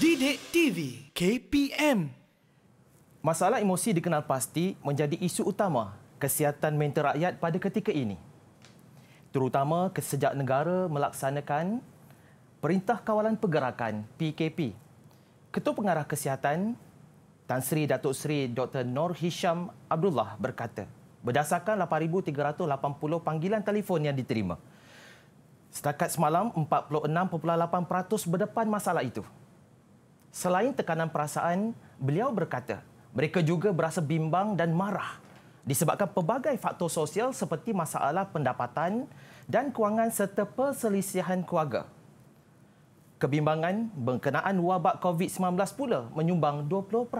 Didik TV KPM Masalah emosi dikenal pasti menjadi isu utama kesihatan mental rakyat pada ketika ini. Terutama sejak negara melaksanakan Perintah Kawalan Pergerakan PKP. Ketua Pengarah Kesihatan Tan Sri Datuk Sri Dr. Nor Hisham Abdullah berkata, berdasarkan 8,380 panggilan telefon yang diterima, setakat semalam 46.8% berdepan masalah itu. Selain tekanan perasaan, beliau berkata mereka juga berasa bimbang dan marah disebabkan pelbagai faktor sosial seperti masalah pendapatan dan kewangan serta perselisihan keluarga. Kebimbangan berkenaan wabak COVID-19 pula menyumbang 20%.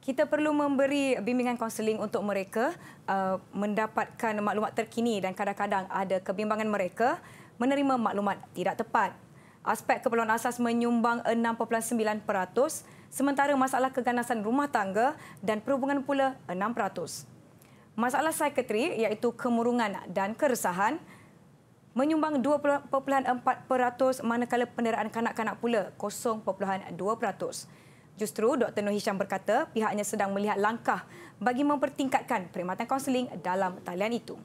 Kita perlu memberi bimbingan konseling untuk mereka uh, mendapatkan maklumat terkini dan kadang-kadang ada kebimbangan mereka menerima maklumat tidak tepat aspek keperluan asas menyumbang 6.9%, sementara masalah keganasan rumah tangga dan perhubungan pula 6%. Masalah sekretari iaitu kemurungan dan keresahan menyumbang 2.4% manakala penderaan kanak-kanak pula 0.2%. Justru Dr. Nur Hisham berkata pihaknya sedang melihat langkah bagi mempertingkatkan perkhidmatan kaunseling dalam talian itu.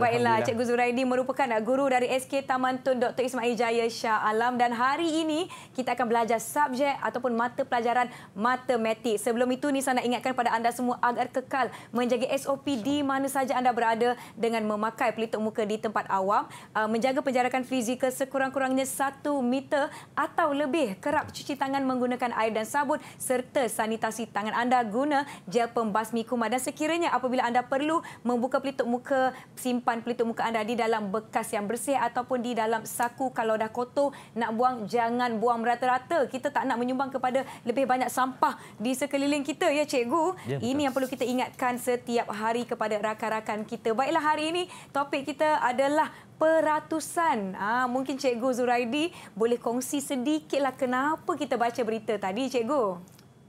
baiklah Cikgu Zuraidi merupakan guru dari SK Taman Tun Dr. Ismail Jaya Shah Alam dan hari ini kita akan belajar subjek ataupun mata pelajaran matematik. Sebelum itu ni saya nak ingatkan kepada anda semua agar kekal menjaga SOP di mana saja anda berada dengan memakai pelitup muka di tempat awam, uh, menjaga penjarakan fizikal sekurang-kurangnya satu meter atau lebih kerap cuci tangan menggunakan air dan sabun serta sanitasi tangan anda guna gel pembasmi kuman dan sekiranya apabila anda perlu membuka pelitup muka simpan simpan pelitup muka anda di dalam bekas yang bersih ataupun di dalam saku kalau dah kotor nak buang jangan buang merata-rata kita tak nak menyumbang kepada lebih banyak sampah di sekeliling kita ya cikgu ya, ini betul. yang perlu kita ingatkan setiap hari kepada rakan-rakan kita baiklah hari ini topik kita adalah peratusan. Ah ha, mungkin Cikgu Zuraidi boleh kongsi sedikitlah kenapa kita baca berita tadi Cikgu.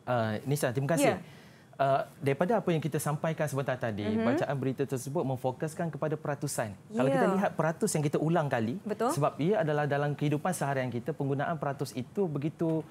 uh, Nisa terima kasih. Yeah. Uh, daripada apa yang kita sampaikan sebentar tadi, mm-hmm. bacaan berita tersebut memfokuskan kepada peratusan. Yeah. Kalau ya. kita lihat peratus yang kita ulang kali, Betul. sebab ia adalah dalam kehidupan seharian kita, penggunaan peratus itu begitu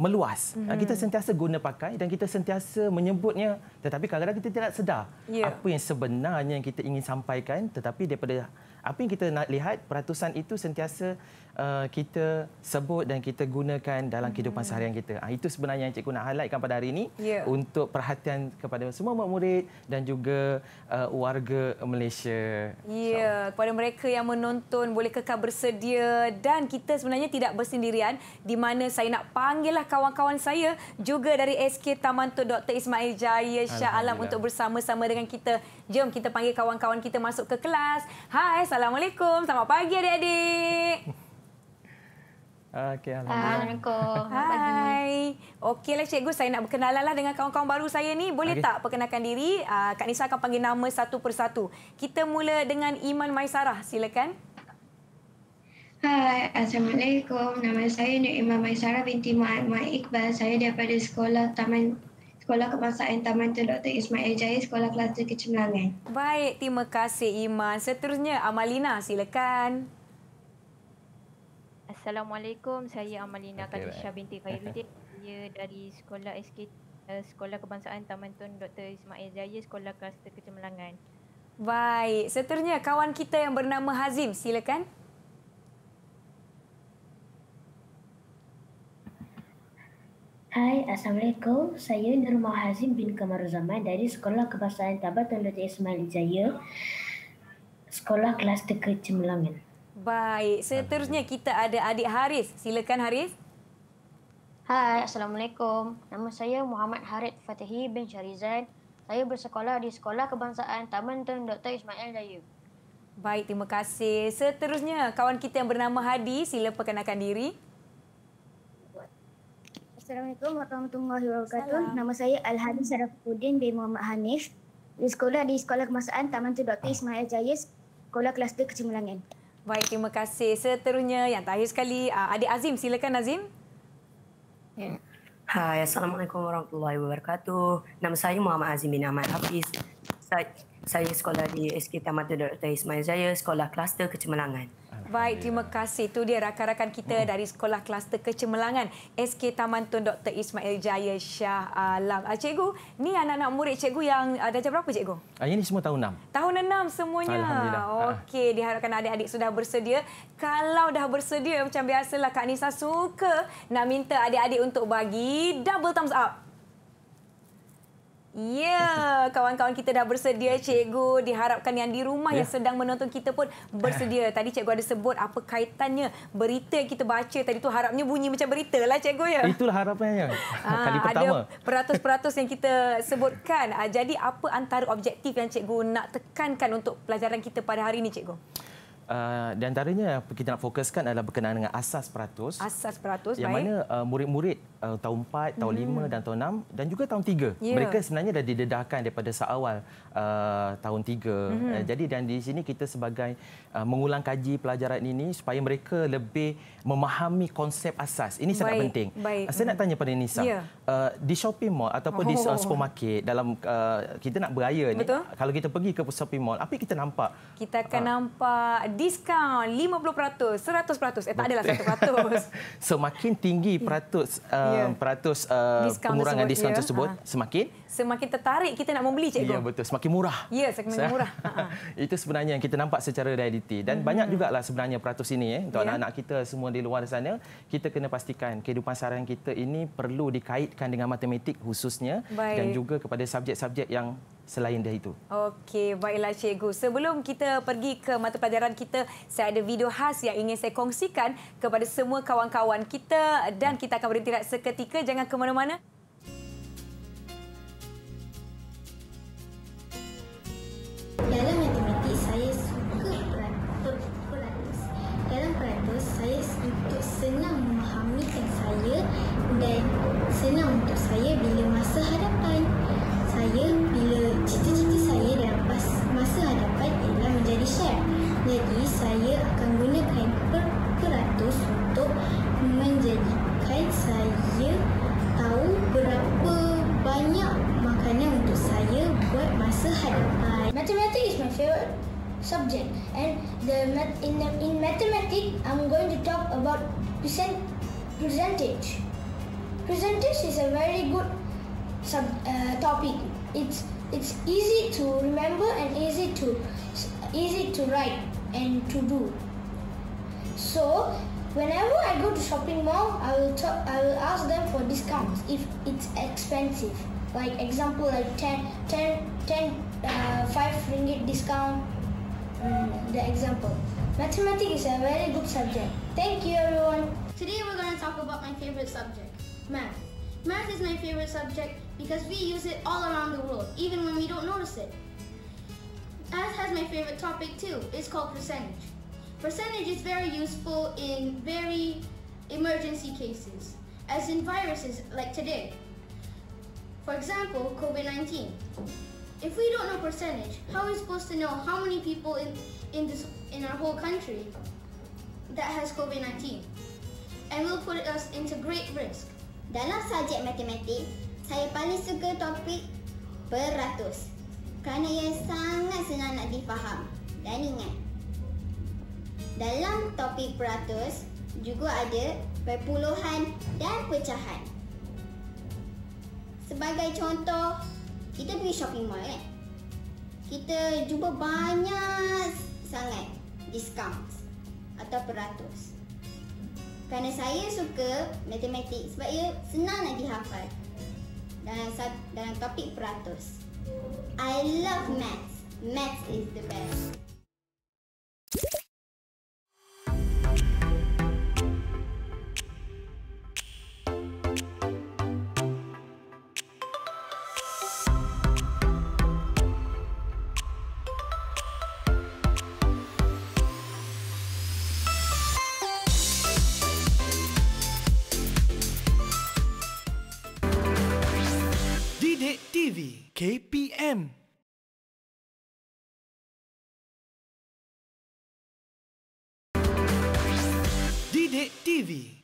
meluas. Mm-hmm. Kita sentiasa guna pakai dan kita sentiasa menyebutnya, tetapi kadang-kadang kita tidak sedar yeah. apa yang sebenarnya yang kita ingin sampaikan, tetapi daripada apa yang kita nak lihat, peratusan itu sentiasa Uh, kita sebut dan kita gunakan dalam hmm. kehidupan seharian kita. Ha, itu sebenarnya yang cikgu nak highlightkan pada hari ini yeah. untuk perhatian kepada semua murid dan juga uh, warga Malaysia. Ya, yeah. so. kepada mereka yang menonton boleh kekal bersedia dan kita sebenarnya tidak bersendirian di mana saya nak panggillah kawan-kawan saya juga dari SK Taman Tok Dr. Ismail Jaya Syah Alam untuk bersama-sama dengan kita. Jom kita panggil kawan-kawan kita masuk ke kelas. Hai, Assalamualaikum. Selamat pagi adik-adik. Okey, ah, Alhamdulillah. Hai. Okeylah Cikgu, saya nak berkenalan lah dengan kawan-kawan baru saya ni. Boleh okay. tak perkenalkan diri? Ah, Kak Nisa akan panggil nama satu persatu. Kita mula dengan Iman Maisarah. Silakan. Hai, Assalamualaikum. Nama saya Nur Iman Maisarah binti Muhammad Iqbal. Saya daripada sekolah Taman Sekolah Kemasaan Taman Tun Dr. Ismail Jaya, Sekolah Kelas Kecemerlangan. Baik, terima kasih Iman. Seterusnya, Amalina, Silakan. Assalamualaikum, saya Amalina okay, Khadisha right. binti Khairuddin. Saya dari Sekolah SK uh, eh, Sekolah Kebangsaan Taman Tun Dr. Ismail Jaya, Sekolah Kluster Kecemerlangan. Baik, seterusnya kawan kita yang bernama Hazim, silakan. Hai, Assalamualaikum. Saya Nurma Hazim bin Zaman dari Sekolah Kebangsaan Taman Tun Dr. Ismail Jaya, Sekolah Kluster Kecemerlangan. Baik, seterusnya kita ada adik Haris. Silakan Haris. Hai, Assalamualaikum. Nama saya Muhammad Harith Fatihi bin Syarizan. Saya bersekolah di Sekolah Kebangsaan Taman Tun Dr. Ismail Jaya. Baik, terima kasih. Seterusnya, kawan kita yang bernama Hadi, sila perkenalkan diri. Assalamualaikum warahmatullahi wabarakatuh. Nama saya Alhadi Sarafuddin bin Muhammad Hanif. Di sekolah di Sekolah Kebangsaan Taman Tun Dr. Ismail Jaya, Sekolah Kelas 2 Kecimulangan. Baik, terima kasih. Seterusnya yang terakhir sekali, uh, Adik Azim. Silakan, Azim. Ya. Hai, Assalamualaikum warahmatullahi wabarakatuh. Nama saya Muhammad Azim bin Ahmad Hafiz. Saya, sekolah di SK Tamatul Dr. Ismail Zaya, sekolah kluster kecemerlangan. Baik, terima kasih. Itu dia rakan-rakan kita hmm. dari Sekolah Kluster Kecemerlangan SK Taman Tun Dr. Ismail Jaya Shah Alam. Ah, cikgu, ni anak-anak murid cikgu yang ada ah, uh, berapa cikgu? Ini ah, semua tahun 6. Tahun 6 semuanya. Alhamdulillah. Okey, diharapkan adik-adik sudah bersedia. Kalau dah bersedia macam biasalah Kak Nisa suka nak minta adik-adik untuk bagi double thumbs up. Ya, kawan-kawan kita dah bersedia cikgu. Diharapkan yang di rumah ya. yang sedang menonton kita pun bersedia. Tadi cikgu ada sebut apa kaitannya berita yang kita baca tadi tu harapnya bunyi macam berita lah cikgu ya. Itulah harapannya. Aa, ya. ah, Kali pertama. Ada peratus-peratus yang kita sebutkan. Ah, jadi apa antara objektif yang cikgu nak tekankan untuk pelajaran kita pada hari ini cikgu? Uh, di antaranya kita nak fokuskan adalah berkenaan dengan asas peratus. Asas peratus, yang baik. Yang mana uh, murid-murid uh, tahun 4, tahun mm. 5 dan tahun 6 dan juga tahun 3. Yeah. Mereka sebenarnya dah didedahkan daripada seawal uh, tahun 3. Mm. Uh, jadi dan di sini kita sebagai uh, mengulang kaji pelajaran ini supaya mereka lebih memahami konsep asas. Ini sangat Baik. penting. Baik. Saya nak tanya pada Nisa. Yeah. Uh, di shopping mall ataupun oh. di uh, supermarket dalam uh, kita nak beraya ni kalau kita pergi ke shopping mall apa kita nampak? Kita akan uh, nampak diskaun 50%, 100%. Eh tak adalah 100%. semakin tinggi peratus uh, yeah yeah. peratus uh, diskaun pengurangan tersebut, ya. diskaun tersebut yeah. Ha. semakin semakin tertarik kita nak membeli cikgu. Ya yeah, betul, semakin murah. Ya, yeah, semakin murah. Ha, ha. Itu sebenarnya yang kita nampak secara realiti dan mm-hmm. banyak jugalah sebenarnya peratus ini eh untuk yeah. anak-anak kita semua di luar sana, kita kena pastikan kehidupan seharian kita ini perlu dikaitkan dengan matematik khususnya Baik. dan juga kepada subjek-subjek yang selain dari itu. Okey, baiklah cikgu. Sebelum kita pergi ke mata pelajaran kita, saya ada video khas yang ingin saya kongsikan kepada semua kawan-kawan kita dan kita akan berhenti seketika. Jangan ke mana-mana. subject. And the math, in, in mathematics, I'm going to talk about percent, percentage. Percentage is a very good sub, uh, topic. It's it's easy to remember and easy to easy to write and to do. So whenever I go to shopping mall, I will talk, I will ask them for discounts if it's expensive. Like example, like 10, 10, 10 uh, 5 ringgit discount Mm, the example. Mathematics is a very good subject. Thank you everyone. Today we're going to talk about my favorite subject, math. Math is my favorite subject because we use it all around the world, even when we don't notice it. Math has my favorite topic too. It's called percentage. Percentage is very useful in very emergency cases, as in viruses like today. For example, COVID-19. If we don't know percentage, how are we supposed to know how many people in in this in our whole country that has COVID-19? And will put us into great risk. Dalam subjek matematik, saya paling suka topik peratus. Kerana ia sangat senang nak difaham dan ingat. Dalam topik peratus, juga ada perpuluhan dan pecahan. Sebagai contoh, kita pergi shopping mall kan kita jumpa banyak sangat discount atau peratus kerana saya suka matematik sebab ia senang nak dihafal dalam, dalam topik peratus I love math math is the best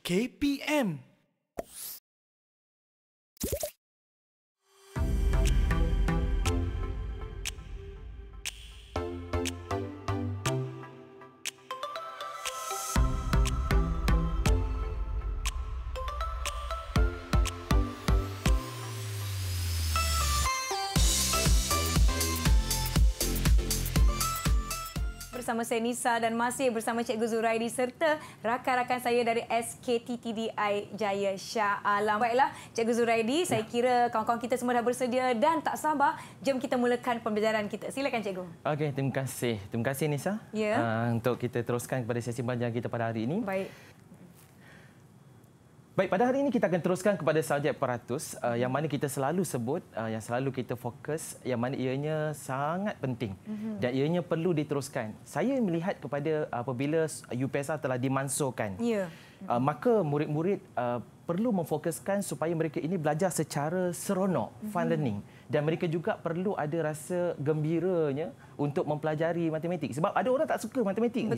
KPM bersama saya Nisa dan masih bersama Cikgu Zuraidi serta rakan-rakan saya dari SKTTDI Jaya Shah Alam. Baiklah, Cikgu Zuraidi, ya. saya kira kawan-kawan kita semua dah bersedia dan tak sabar. Jom kita mulakan pembelajaran kita. Silakan, Cikgu. Okey, terima kasih. Terima kasih, Nisa. Ya. Uh, untuk kita teruskan kepada sesi belajar kita pada hari ini. Baik. Baik, pada hari ini kita akan teruskan kepada subjek peratus uh, yang mana kita selalu sebut, uh, yang selalu kita fokus, yang mana ianya sangat penting mm-hmm. dan ianya perlu diteruskan. Saya melihat kepada uh, apabila UPSR telah dimansuhkan, yeah. mm-hmm. uh, maka murid-murid uh, perlu memfokuskan supaya mereka ini belajar secara seronok, mm-hmm. fun mhm. learning. mm dan mereka juga perlu ada rasa gembiranya untuk mempelajari matematik sebab ada orang tak suka matematik ni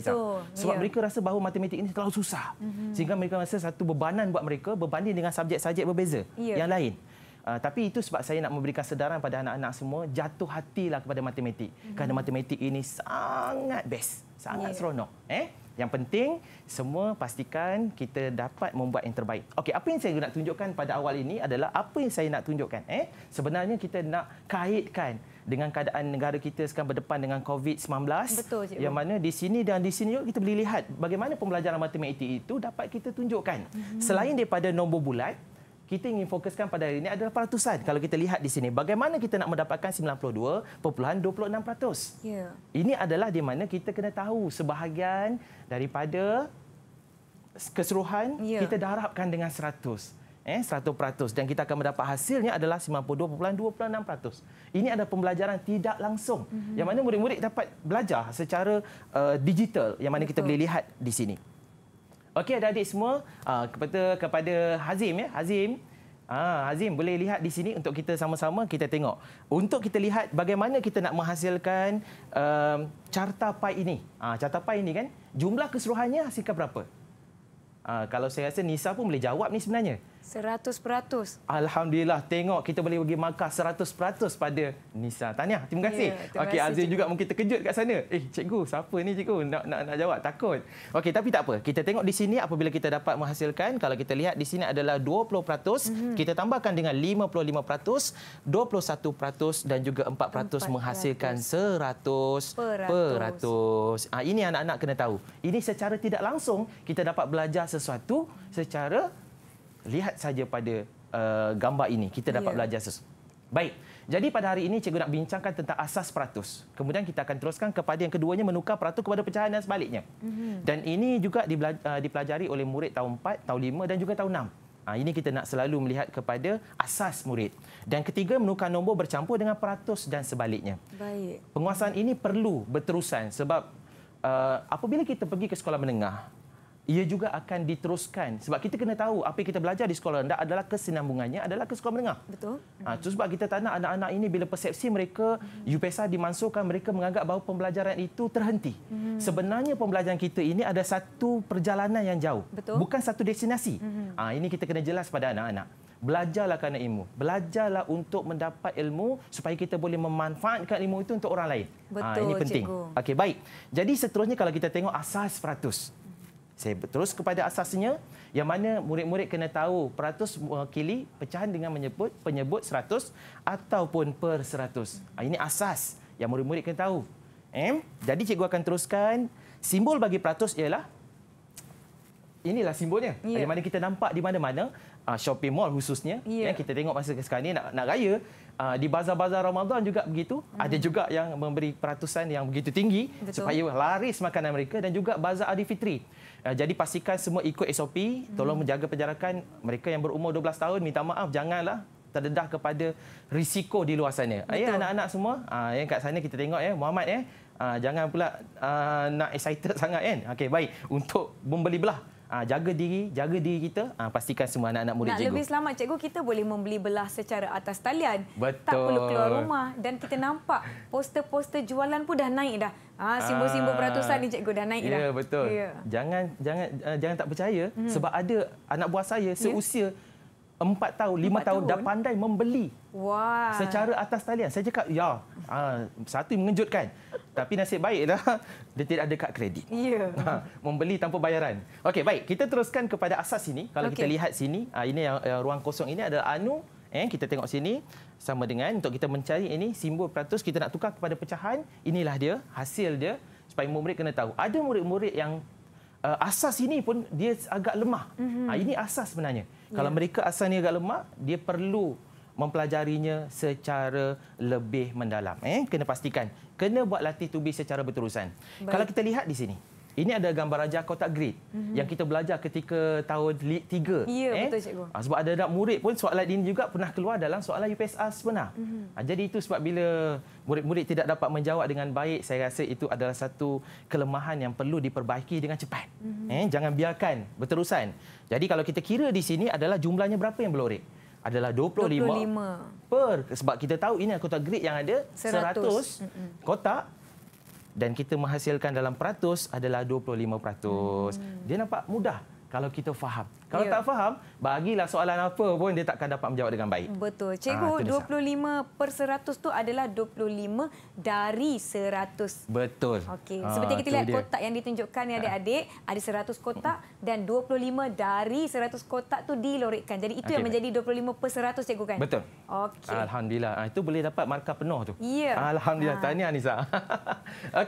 sebab ya. mereka rasa bahawa matematik ini terlalu susah mm-hmm. sehingga mereka rasa satu bebanan buat mereka berbanding dengan subjek-subjek berbeza ya. yang lain Uh, tapi itu sebab saya nak memberikan sedaran pada anak-anak semua jatuh hatilah kepada matematik mm-hmm. kerana matematik ini sangat best sangat yeah. seronok eh yang penting semua pastikan kita dapat membuat yang terbaik. Okey, apa yang saya nak tunjukkan pada awal ini adalah apa yang saya nak tunjukkan eh sebenarnya kita nak kaitkan dengan keadaan negara kita sekarang berdepan dengan COVID-19. Betul, yang mana di sini dan di sini kita boleh lihat bagaimana pembelajaran matematik itu dapat kita tunjukkan. Hmm. Selain daripada nombor bulat, kita ingin fokuskan pada hari ini adalah peratusan. Kalau kita lihat di sini, bagaimana kita nak mendapatkan 92.26%? Yeah. Ini adalah di mana kita kena tahu sebahagian daripada keseluruhan yeah. kita harapkan dengan 100% eh 100% dan kita akan mendapat hasilnya adalah 92.26%. Ini adalah pembelajaran tidak langsung mm-hmm. yang mana murid-murid dapat belajar secara uh, digital yang mana Betul. kita boleh lihat di sini. Okey ada adik semua, uh, kepada kepada Hazim ya. Hazim. Ah, Hazim boleh lihat di sini untuk kita sama-sama kita tengok. Untuk kita lihat bagaimana kita nak menghasilkan um, carta pai ini. Ah, carta pai ini kan, jumlah keseluruhannya hasilkan berapa? Uh, kalau saya rasa Nisa pun boleh jawab ni sebenarnya. Seratus peratus. Alhamdulillah tengok kita boleh bagi pergi seratus peratus pada Nisa. Tanya, terima ya, kasih. Ya, Okey Azim juga mungkin terkejut kat sana. Eh cikgu, siapa ni cikgu? Nak nak nak jawab takut. Okey tapi tak apa. Kita tengok di sini apabila kita dapat menghasilkan kalau kita lihat di sini adalah dua puluh peratus. Mhm. kita tambahkan dengan lima lima puluh puluh peratus, dua satu peratus dan juga empat peratus menghasilkan seratus peratus. ah ini anak-anak kena tahu. Ini secara tidak langsung kita dapat belajar sesuatu secara lihat saja pada uh, gambar ini kita dapat yeah. belajar sesuatu. Baik. Jadi pada hari ini cikgu nak bincangkan tentang asas peratus. Kemudian kita akan teruskan kepada yang keduanya menukar peratus kepada pecahan dan sebaliknya. Mm-hmm. Dan ini juga uh, dipelajari oleh murid tahun 4, tahun 5 dan juga tahun 6. Ha, ah, ini kita nak selalu melihat kepada asas murid. Dan ketiga, menukar nombor bercampur dengan peratus dan sebaliknya. Baik. Penguasaan ini perlu berterusan sebab uh, apabila kita pergi ke sekolah menengah, ia juga akan diteruskan sebab kita kena tahu apa yang kita belajar di sekolah rendah adalah kesinambungannya adalah ke sekolah menengah betul ha, sebab kita tak anak-anak ini bila persepsi mereka hmm. UPSR dimansuhkan mereka menganggap bahawa pembelajaran itu terhenti hmm. sebenarnya pembelajaran kita ini ada satu perjalanan yang jauh betul bukan satu destinasi hmm. ha, ini kita kena jelas pada anak-anak belajarlah kerana ilmu belajarlah untuk mendapat ilmu supaya kita boleh memanfaatkan ilmu itu untuk orang lain betul ha, ini penting okey baik jadi seterusnya kalau kita tengok asas peratus saya terus kepada asasnya yang mana murid-murid kena tahu peratus mewakili pecahan dengan menyebut penyebut seratus ataupun per seratus. Ah, ini asas yang murid-murid kena tahu. M. Jadi cikgu akan teruskan simbol bagi peratus ialah inilah simbolnya. Ya. Yang mana kita nampak di mana-mana ah, shopping mall khususnya ya. yang kita tengok masa sekarang ini nak nak raya ah, di bazar-bazar Ramadan juga begitu hmm. ada juga yang memberi peratusan yang begitu tinggi Betul. supaya laris makanan mereka dan juga bazar Adi Fitri. Uh, jadi pastikan semua ikut SOP, hmm. tolong menjaga penjarakan. Mereka yang berumur 12 tahun minta maaf janganlah terdedah kepada risiko di luar sana. Ya anak-anak semua, uh, ah, yang kat sana kita tengok ya Muhammad ya. Uh, jangan pula uh, nak excited sangat kan. Okey baik, untuk membeli belah Aa, jaga diri, jaga diri kita. Aa, pastikan semua anak-anak murid nak cikgu. Nak lebih selamat, cikgu, kita boleh membeli belah secara atas talian. Betul. Tak perlu keluar rumah. Dan kita nampak poster-poster jualan pun dah naik dah. Ah, simbol-simbol peratusan ah. ni cikgu dah naik ya, dah. Ya, betul. Ya. Jangan jangan uh, jangan tak percaya hmm. sebab ada anak buah saya ya. seusia ya? 4 tahun, 5 tahun, tahun dah pandai membeli. Wah. Secara atas talian. Saya cakap, ya, uh, satu mengejutkan. Tapi nasib baiklah dia tidak ada kad kredit. Ya. Ha, membeli tanpa bayaran. Okey, baik. Kita teruskan kepada asas ini. Kalau okay. kita lihat sini, uh, ini yang uh, ruang kosong ini adalah anu Eh, kita tengok sini sama dengan untuk kita mencari ini simbol peratus kita nak tukar kepada pecahan. Inilah dia hasil dia supaya murid kena tahu. Ada murid-murid yang uh, asas ini pun dia agak lemah. Mm-hmm. Ha, ini asas sebenarnya. Yeah. Kalau mereka asas ni agak lemah, dia perlu mempelajarinya secara lebih mendalam. Eh, kena pastikan. Kena buat latih tubi secara berterusan. Baik. Kalau kita lihat di sini. Ini ada gambar ajar kotak grid mm-hmm. yang kita belajar ketika tahun 3. Ya, eh? betul cikgu. Ah, sebab ada murid pun soalan ini juga pernah keluar dalam soalan UPSR sebenar. Mm-hmm. jadi itu sebab bila murid-murid tidak dapat menjawab dengan baik, saya rasa itu adalah satu kelemahan yang perlu diperbaiki dengan cepat. Mm-hmm. Eh? Jangan biarkan berterusan. Jadi kalau kita kira di sini adalah jumlahnya berapa yang berlorek? Adalah 25, 25 per. Sebab kita tahu ini kotak grid yang ada 100, 100 kotak. Mm-hmm dan kita menghasilkan dalam peratus adalah 25%. Hmm. Dia nampak mudah kalau kita faham. Kalau yeah. tak faham, bagilah soalan apa pun dia takkan dapat menjawab dengan baik. Betul. Ah, cikgu, ha, 25 per 100 tu adalah 25 dari 100. Betul. Okey. Ha, Seperti kita lihat dia. kotak yang ditunjukkan ni adik-adik, ah. ada 100 kotak dan 25 dari 100 kotak tu dilorikkan. Jadi itu okay. yang menjadi 25 per 100 cikgu kan? Betul. Okey. Alhamdulillah. Ha, itu boleh dapat markah penuh tu. Ya. Yeah. Alhamdulillah. Ha. Tahniah Nisa.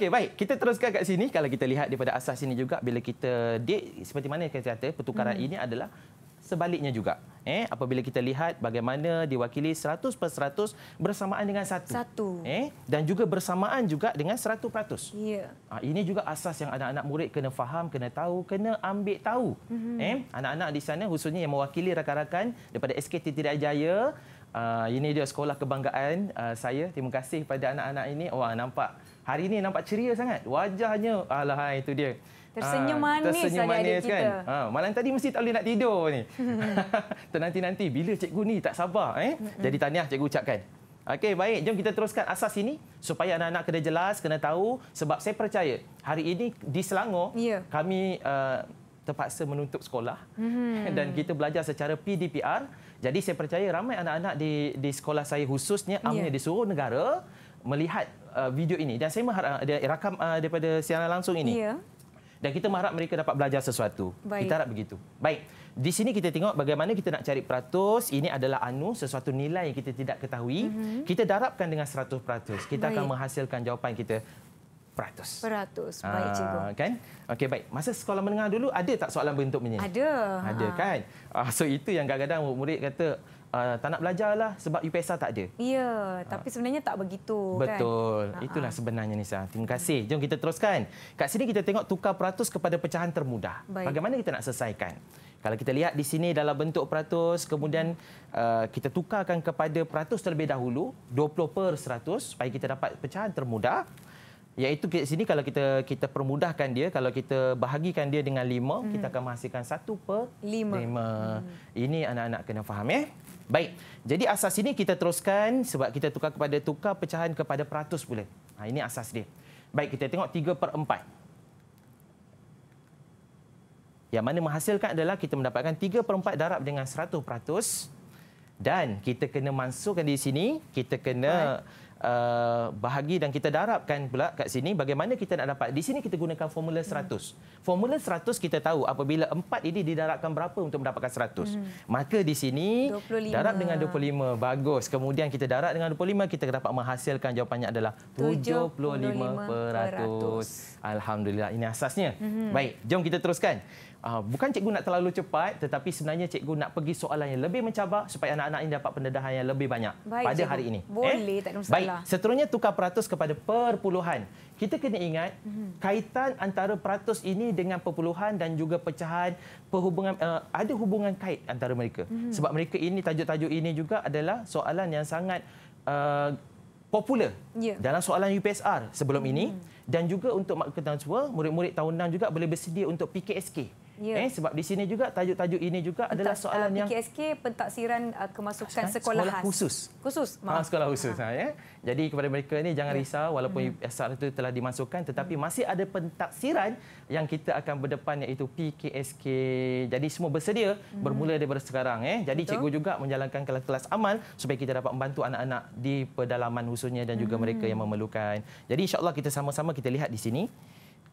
Okey, baik. Kita teruskan kat sini. Kalau kita lihat daripada asas ini juga, bila kita date, seperti mana kita kata, pertukaran hmm. ini ada adalah sebaliknya juga. Eh, apabila kita lihat bagaimana diwakili 100 per 100 bersamaan dengan satu. Satu. Eh, dan juga bersamaan juga dengan 100 peratus. Yeah. Ya. ini juga asas yang anak-anak murid kena faham, kena tahu, kena ambil tahu. Mm-hmm. Eh, anak-anak di sana khususnya yang mewakili rakan-rakan daripada SKT tidak Jaya, uh, ah, ini dia sekolah kebanggaan uh, saya. Terima kasih kepada anak-anak ini. Wah, nampak. Hari ini nampak ceria sangat. Wajahnya, alahai, itu dia. Tersenyum ah, manis tersenyum saja manis, adik kan? Ha, malam tadi mesti tak boleh nak tidur ni. Ternanti-nanti nanti bila cikgu ni tak sabar eh. Jadi tahniah cikgu ucapkan. Okey, baik. Jom kita teruskan asas ini supaya anak-anak kena jelas, kena tahu sebab saya percaya hari ini di Selangor yeah. kami uh, terpaksa menutup sekolah mm-hmm. dan kita belajar secara PDPR. Jadi saya percaya ramai anak-anak di di sekolah saya khususnya amnya di seluruh negara melihat uh, video ini dan saya mengharap dia rakam uh, daripada siaran langsung ini. Yeah dan kita mengharap mereka dapat belajar sesuatu. Baik. Kita harap begitu. Baik. Di sini kita tengok bagaimana kita nak cari peratus. Ini adalah anu, sesuatu nilai yang kita tidak ketahui. Mm-hmm. Kita darabkan dengan 100%. Kita Baik. akan menghasilkan jawapan kita Peratus. Peratus. Ah, baik, Aa, cikgu. Kan? Okey, baik. Masa sekolah menengah dulu, ada tak soalan bentuk menyanyi? Ada. Ada, ha. kan? Aa, ah, so, itu yang kadang-kadang murid-murid kata, Uh, tak nak belajarlah sebab UPSR tak ada. Ya, tapi sebenarnya tak begitu. Kan? Betul. Kan? Itulah uh sebenarnya, Nisa. Terima kasih. Jom kita teruskan. Kat sini kita tengok tukar peratus kepada pecahan termudah. Baik. Bagaimana kita nak selesaikan? Kalau kita lihat di sini dalam bentuk peratus, kemudian uh, kita tukarkan kepada peratus terlebih dahulu, 20 per 100, supaya kita dapat pecahan termudah iaitu di sini kalau kita kita permudahkan dia kalau kita bahagikan dia dengan lima, hmm. kita akan menghasilkan 1 per lima. Hmm. Ini anak-anak kena faham ya. Baik. Jadi asas ini kita teruskan sebab kita tukar kepada tukar pecahan kepada peratus pula. Ha, ini asas dia. Baik kita tengok tiga per empat. Yang mana menghasilkan adalah kita mendapatkan tiga per empat darab dengan seratus peratus. Dan kita kena masukkan di sini. Kita kena... Baik. Uh, bahagi dan kita darabkan pula kat sini bagaimana kita nak dapat di sini kita gunakan formula 100. Hmm. Formula 100 kita tahu apabila 4 ini didarabkan berapa untuk mendapatkan 100. Hmm. Maka di sini 25. darab dengan 25 bagus. Kemudian kita darab dengan 25 kita dapat menghasilkan jawapannya adalah 75%. 75%. Alhamdulillah ini asasnya. Hmm. Baik, jom kita teruskan. Uh, bukan cikgu nak terlalu cepat tetapi sebenarnya cikgu nak pergi soalan yang lebih mencabar supaya anak-anak ini dapat pendedahan yang lebih banyak Baik, pada cikgu. hari ini. Boleh, eh? tak ada masalah. Baik, seterusnya tukar peratus kepada perpuluhan. Kita kena ingat mm-hmm. kaitan antara peratus ini dengan perpuluhan dan juga pecahan perhubungan uh, ada hubungan kait antara mereka. Mm-hmm. Sebab mereka ini tajuk-tajuk ini juga adalah soalan yang sangat uh, popular yeah. dalam soalan UPSR sebelum mm-hmm. ini mhm. dan juga untuk mak ketua murid-murid tahun 6 juga boleh bersedia untuk PKSK. Ya. Eh, sebab di sini juga tajuk-tajuk ini juga Pentak, adalah soalan uh, yang PKSK pentaksiran uh, ah, kemasukan sekolah, sekolah khusus. Khusus. Ha, sekolah khusus ha. Ha, ya. Jadi kepada mereka ini jangan ya. risau walaupun asal hmm. itu telah dimasukkan tetapi hmm. masih ada pentaksiran yang kita akan berdepan iaitu PKSK. Jadi semua bersedia hmm. bermula daripada sekarang eh. Jadi Betul. cikgu juga menjalankan kelas-kelas amal supaya kita dapat membantu anak-anak di pedalaman khususnya dan juga hmm. mereka yang memerlukan. Jadi insyaallah kita sama-sama kita lihat di sini.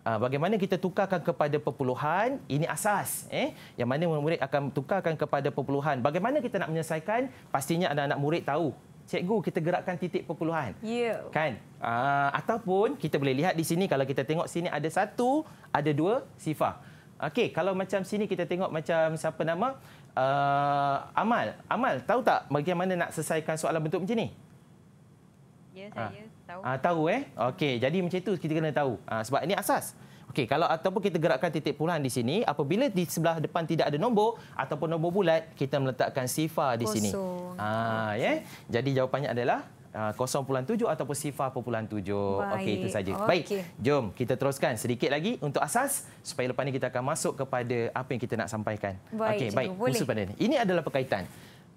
Ah, bagaimana kita tukarkan kepada perpuluhan ini asas eh yang mana murid akan tukarkan kepada perpuluhan bagaimana kita nak menyelesaikan pastinya anak-anak murid tahu cikgu kita gerakkan titik perpuluhan yeah. kan Aa, ah, ataupun kita boleh lihat di sini kalau kita tengok sini ada satu ada dua sifar Okay, kalau macam sini kita tengok macam siapa nama uh, Amal Amal tahu tak bagaimana nak selesaikan soalan bentuk macam ni ya yeah, saya Aa tahu. Ah, tahu eh? Okey, jadi macam itu kita kena tahu. Ah, sebab ini asas. Okey, kalau ataupun kita gerakkan titik puluhan di sini, apabila di sebelah depan tidak ada nombor ataupun nombor bulat, kita meletakkan sifar di Kosong. sini. Ah, ya. Yeah? Jadi jawapannya adalah ah, uh, 0.7 ataupun sifar 0.7. Okey, itu saja. Okay. Baik. Jom kita teruskan sedikit lagi untuk asas supaya lepas ni kita akan masuk kepada apa yang kita nak sampaikan. Okey, baik. Okay, baik. Boleh. Pada ini adalah perkaitan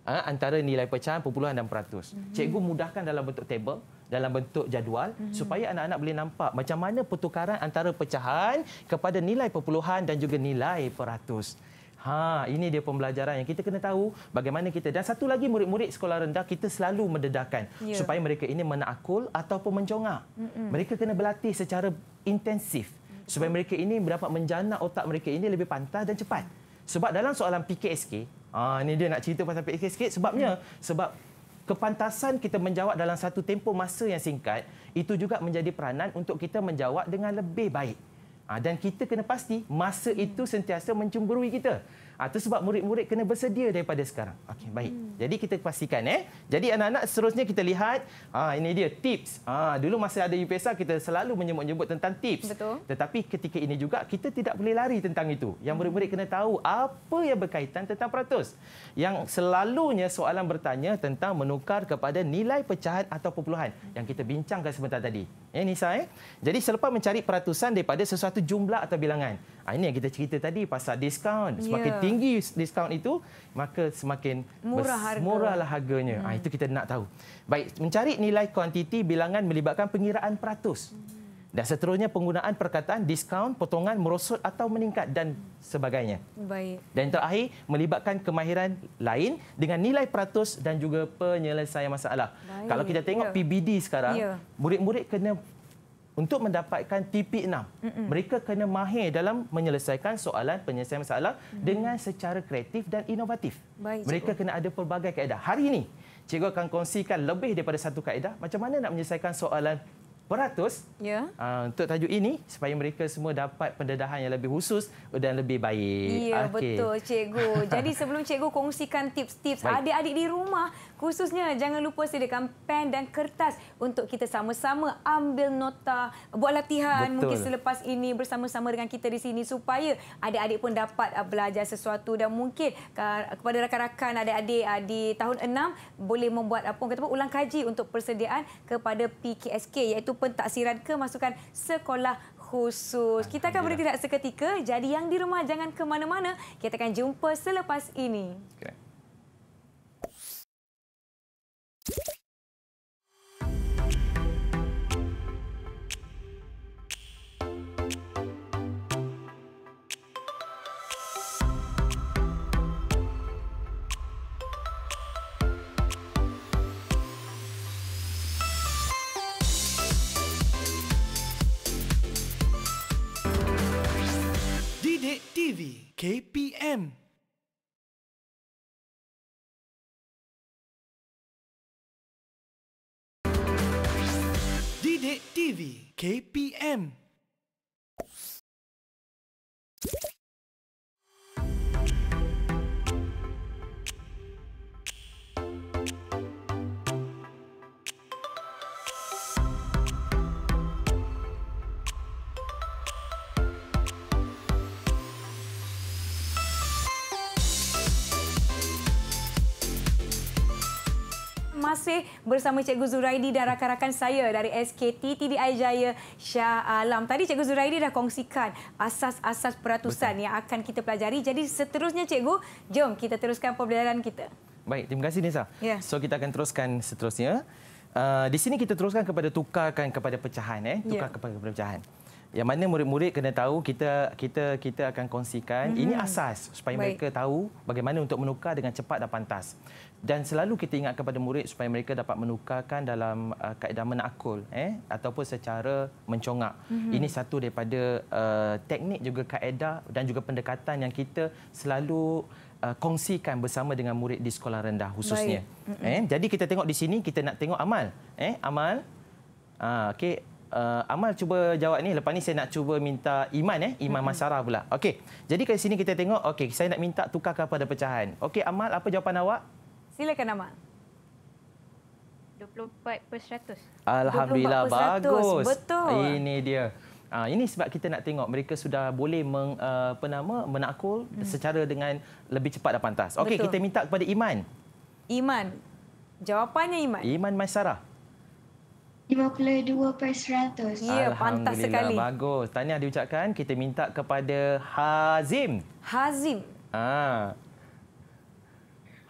uh, antara nilai pecahan perpuluhan dan peratus. Mm -hmm. Cikgu mudahkan dalam bentuk table dalam bentuk jadual mm -hmm. supaya anak-anak boleh nampak macam mana pertukaran antara pecahan kepada nilai perpuluhan dan juga nilai peratus. Ha, ini dia pembelajaran yang kita kena tahu bagaimana kita dan satu lagi murid-murid sekolah rendah kita selalu mendedahkan yeah. supaya mereka ini menakul ataupun menjongak. Mm -hmm. Mereka kena berlatih secara intensif mm -hmm. supaya mereka ini dapat menjana otak mereka ini lebih pantas dan cepat. Sebab dalam soalan PKSK Ah ni dia nak cerita pasal PKK sikit sebabnya hmm. sebab kepantasan kita menjawab dalam satu tempoh masa yang singkat itu juga menjadi peranan untuk kita menjawab dengan lebih baik. Ah dan kita kena pasti masa itu sentiasa mencemburui kita. Ha, ah, itu sebab murid-murid kena bersedia daripada sekarang. Okey, baik. Hmm. Jadi kita pastikan eh. Jadi anak-anak seterusnya kita lihat ha ini dia tips. Ha dulu masa ada UPSA kita selalu menyebut-nyebut tentang tips. Betul. Tetapi ketika ini juga kita tidak boleh lari tentang itu. Yang murid-murid kena tahu apa yang berkaitan tentang peratus. Yang selalunya soalan bertanya tentang menukar kepada nilai pecahan atau perpuluhan yang kita bincangkan sebentar tadi. Ya Nisa eh. Jadi selepas mencari peratusan daripada sesuatu jumlah atau bilangan. Ha, ini yang kita cerita tadi pasal diskaun. Semakin yeah. tinggi diskaun itu, maka semakin murah harga. murahlah harganya. Ha, hmm. Ha, itu kita nak tahu. Baik, mencari nilai kuantiti bilangan melibatkan pengiraan peratus. Hmm. Dan seterusnya penggunaan perkataan diskaun, potongan, merosot atau meningkat dan sebagainya. Baik. Dan terakhir, melibatkan kemahiran lain dengan nilai peratus dan juga penyelesaian masalah. Baik. Kalau kita tengok ya. PBD sekarang, ya. murid-murid ya. kena untuk mendapatkan TP6 Mm-mm. mereka kena mahir dalam menyelesaikan soalan penyelesaian masalah mm-hmm. dengan secara kreatif dan inovatif Baik, mereka cikgu. kena ada pelbagai kaedah hari ini cikgu akan kongsikan lebih daripada satu kaedah macam mana nak menyelesaikan soalan Beratus ya. uh, untuk tajuk ini supaya mereka semua dapat pendedahan yang lebih khusus dan lebih baik. Ya, okay. betul, Cikgu. Jadi sebelum Cikgu kongsikan tips-tips, adik-adik di rumah Khususnya jangan lupa sediakan pen dan kertas untuk kita sama-sama ambil nota, buat latihan Betul. mungkin selepas ini bersama-sama dengan kita di sini supaya adik-adik pun dapat uh, belajar sesuatu dan mungkin uh, kepada rakan-rakan adik-adik uh, di tahun 6 boleh membuat apa kata ulang kaji untuk persediaan kepada PKSK iaitu pentaksiran kemasukan sekolah khusus. Kita akan ya. berhenti tidak seketika. Jadi yang di rumah jangan ke mana-mana. Kita akan jumpa selepas ini. Okay. KPM masih bersama Cikgu Zuraidi dan rakan-rakan saya dari SKT TDI Jaya Shah Alam. Tadi Cikgu Zuraidi dah kongsikan asas-asas peratusan Betul. yang akan kita pelajari. Jadi seterusnya Cikgu, jom kita teruskan pembelajaran kita. Baik, terima kasih Nisa. Ya. So kita akan teruskan seterusnya. Uh, di sini kita teruskan kepada tukarkan kepada pecahan. Eh. Tukar ya. Tukar kepada pecahan yang mana murid-murid kena tahu kita kita kita akan kongsikan mm-hmm. ini asas supaya Baik. mereka tahu bagaimana untuk menukar dengan cepat dan pantas dan selalu kita ingat kepada murid supaya mereka dapat menukarkan dalam uh, kaedah menakul eh ataupun secara mencongak mm-hmm. ini satu daripada uh, teknik juga kaedah dan juga pendekatan yang kita selalu uh, kongsikan bersama dengan murid di sekolah rendah khususnya Baik. eh jadi kita tengok di sini kita nak tengok amal eh amal uh, okey uh, Amal cuba jawab ni lepas ni saya nak cuba minta Iman eh Iman hmm. Masara pula. Okey. Jadi kat sini kita tengok okey saya nak minta tukar kepada pecahan. Okey Amal apa jawapan awak? Silakan Amal. 24%. Alhamdulillah 24%. bagus. Betul. Ini dia. Ha, ini sebab kita nak tengok mereka sudah boleh meng, uh, apa nama menakul hmm. secara dengan lebih cepat dan pantas. Okey kita minta kepada Iman. Iman. Jawapannya Iman. Iman Masara. 52%. Ya, pantas sekali. Bagus. Tahniah diucapkan. Kita minta kepada Hazim. Hazim. Ha. Ah.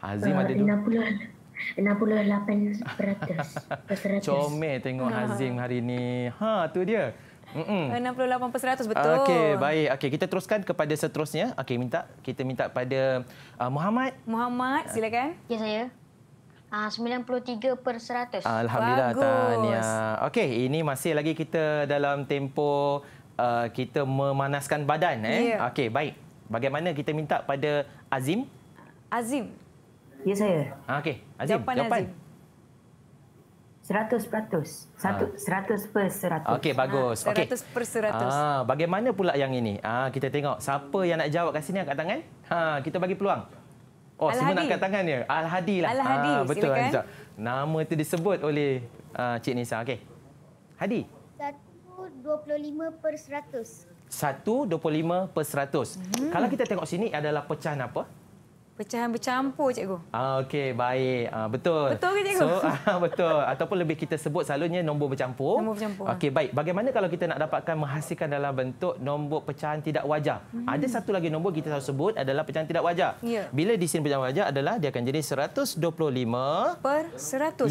Hazim uh, ada 60. 68% 100. Comel tengok ha. Hazim hari ini. Ha, tu dia. Mm -mm. 68% betul. Okey, baik. Okey, kita teruskan kepada seterusnya. Okey, minta kita minta pada uh, Muhammad. Muhammad, silakan. Ya, saya. 93 ah, per 100. Alhamdulillah, Bagus. Tania. Ya. Okey, ini masih lagi kita dalam tempo uh, kita memanaskan badan. Eh? Ya. Okey, baik. Bagaimana kita minta pada Azim? Azim. Ya, saya. Okey, Azim. Jawapan, jawapan. Azim. 100%. Satu, 100 ah. per 100. Okey, bagus. Ha, 100 okay. per 100. Ha, ah, bagaimana pula yang ini? Ha, kita tengok siapa yang nak jawab kat sini angkat tangan. Ha, kita bagi peluang. Oh, Al-Hadi. semua nak angkat tangan dia. Al-Hadi lah. Al-Hadi, ah, betul silakan. Betul, Nama itu disebut oleh uh, Cik Nisa. Okey. Hadi. 1.25 per 100. 1.25 per 100. Hmm. Kalau kita tengok sini adalah pecahan apa? Pecahan bercampur, cikgu. Ah, Okey, baik. Ah, betul. Betul ke, cikgu? So, ah, betul. Ataupun lebih kita sebut selalunya nombor bercampur. Nombor bercampur. Okey, ah. baik. Bagaimana kalau kita nak dapatkan menghasilkan dalam bentuk nombor pecahan tidak wajar? Hmm. Ada satu lagi nombor kita harus sebut adalah pecahan tidak wajar. Ya. Bila di sini pecahan wajar adalah dia akan jadi 125... Per